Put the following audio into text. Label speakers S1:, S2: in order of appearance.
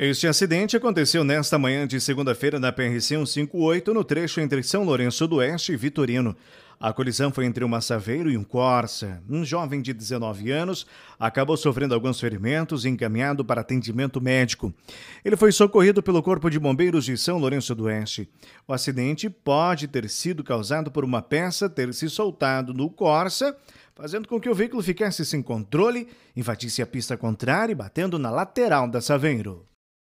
S1: Este acidente aconteceu nesta manhã de segunda-feira na PR-158, no trecho entre São Lourenço do Oeste e Vitorino. A colisão foi entre um massaveiro e um Corsa. Um jovem de 19 anos acabou sofrendo alguns ferimentos e encaminhado para atendimento médico. Ele foi socorrido pelo Corpo de Bombeiros de São Lourenço do Oeste. O acidente pode ter sido causado por uma peça ter se soltado no Corsa, fazendo com que o veículo ficasse sem controle, invadisse a pista contrária e batendo na lateral da Saveiro.